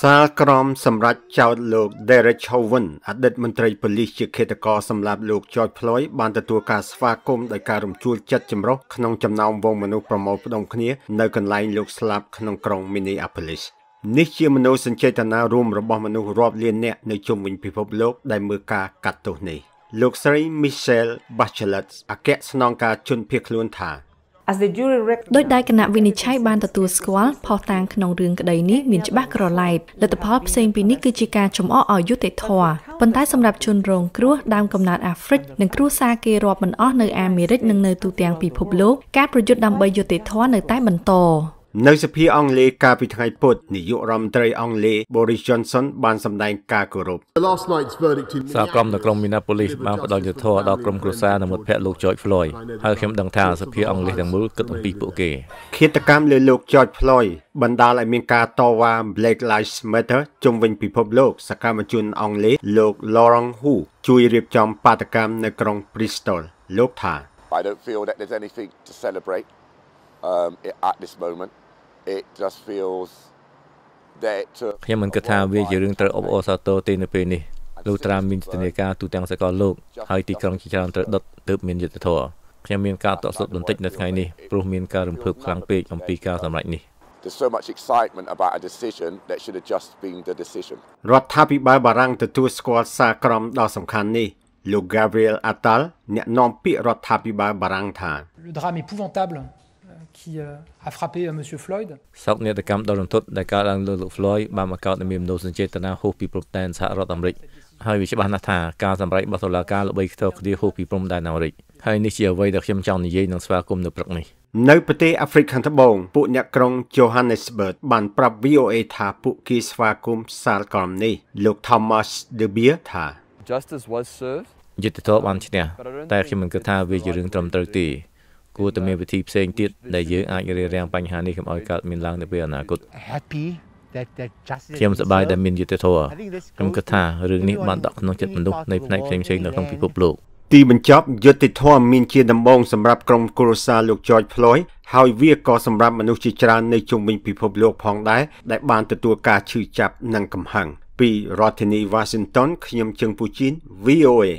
សាលក្រមសម្រាប់ចោទលោក Derek Chauvin អតីតមន្ត្រីប៉ូលីសជាឃាតករសម្លាប់លោក George Floyd បានទទួលការស្វាគមន៍ដោយការរំជួលចិត្តចម្រុះក្នុងចំណោមវងមនុស្សប្រមូលផ្តុំគ្នានៅកន្លែងលោកស្លាប់ក្នុងក្រុង Minneapolis នេះជាមនោសញ្ចេតនារួមរបស់មនុស្សរាប់លាននាក់នៅជុំវិញពិភពលោកដែលមើលការកាត់ទោសនេះលោកស្រី Michelle Bachelet អគ្គស្នងការជនភៀសខ្លួនថាដោយដែលគណៈវិនិច្ឆ័យបានទទួលស្គាល់ផុសតាងក្នុងរឿងក្តីនេះមានច្បាស់ក្រឡែតលទ្ធផលផ្សេងពីនេះគឺជាការចំអកអយុត្តិធម៌ប៉ុន្តែសម្រាប់ជនរងគ្រោះដើមកំណើតអាហ្វ្រិកនិងគ្រួសារគេរាប់មិនអស់នៅអាមេរិកនិងនៅទូទាំងពិភពលោកការប្រយុទ្ធដើម្បីយុត្តិធម៌នៅតែបន្តនៅសភាអង់គ្លេសកាលពីថ្ងៃពុធនាយករដ្ឋមន្ត្រីអង់គ្លេស Boris Johnson បានសម្ដែងការគោរពសារក្រមនៅក្រុង Minneapolis បានផ្ដល់យុត្តិធម៌ដល់ក្រុមគ្រួសារនិងមិត្តភ័ក្តិលោក George Floyd ហើយខ្ញុំដឹងថាសភាអង់គ្លេសទាំងមូលគិតអំពីពួកគេឃាតកម្មលើលោក George Floyd បណ្ដាលឲ្យមានការតវ៉ា Black Lives Matter ជំវិញពិភពលោក សកម្មជនអង់គ្លេសលោក Laurent Hu ជួយរៀបចំបាតកម្មនៅក្រុង Bristol លោកថា I don't feel that there's anything to celebrate um at this moment it just feels that ខ្ញុំមិនគិតថាវាជារឿងត្រូវអបអរសាទរទេនៅពេលនេះលុះត្រាមានស្ថានភាពទូទាំងសកលលោកហើយទីក្រុងជាច្រើនត្រូវដុតទើបមានយុទ្ធធរខ្ញុំមានការតក់ស្លុតបន្តិចនៅថ្ងៃនេះព្រោះមានការរំភើបខ្លាំងពេកអំពីការសម្រេចនេះ There's so much excitement about a decision that should have just been the decision រដ្ឋាភិបាលបារាំងទទួលស្គាល់សារក្រមដ៏សំខាន់នេះលោក Gabriel Attal អ្នកនាំពាក្យរដ្ឋាភិបាលបារាំងថា Le drame épouvantable qui a frappé M. Floyd. សោកនាដកម្មដ៏រន្ធត់ដែលកើតឡើងលើលោក Floyd បានបង្កើតមានមនោសញ្ចេតនាហួសពីព្រំដែនសហរដ្ឋអាមេរិកហើយវាច្បាស់ណាស់ថាការសម្រេចរបស់តុលាការល្បីខ្ទរគ្នាហួសពីព្រំដែនអាមេរិកហើយនេះជាអ្វីដែលខ្ញុំចង់និយាយនឹងស្វាគមន៍នៅព្រឹកនេះនៅប្រទេសអាហ្វ្រិកខាងត្បូងពួកអ្នកក្រុង Johannesburg បានប្រាប់ VOA ថាពួកគេស្វាគមន៍សាលក្រមនេះ លោក Thomas De Beer ថា Justice was served យុត្តិធម៌បានឈ្នះតែខ្ញុំមិនគិតថាវាជារឿងត្រឹមត្រូវទេគួរតែមានវិធីផ្សេងទៀតដែលយើងអាចរៀបរៀងបញ្ហានេះកុំឲ្យកើតមានឡើងនៅពេលអនាគតខ្ញុំសប្បាយដែលមានយុត្តិធម៌ខ្ញុំគិតថារឿងនេះបានដក់ក្នុងចិត្តមនុស្សនៃផ្នែកផ្សេងៗនៅក្នុងពិភពលោកទីបញ្ចប់យុត្តិធម៌មានជាដំបងសម្រាប់ក្រុមគ្រួសារលោក George Floyd ហើយវាក៏សម្រាប់មនុស្សជាច្រើននៅជុំវិញពិភពលោកផងដែរដែលបានទទួលការឈឺចាប់និងកំហឹងពីរដ្ឋធានី Washington ខ្ញុំជឹងពូជីន VOA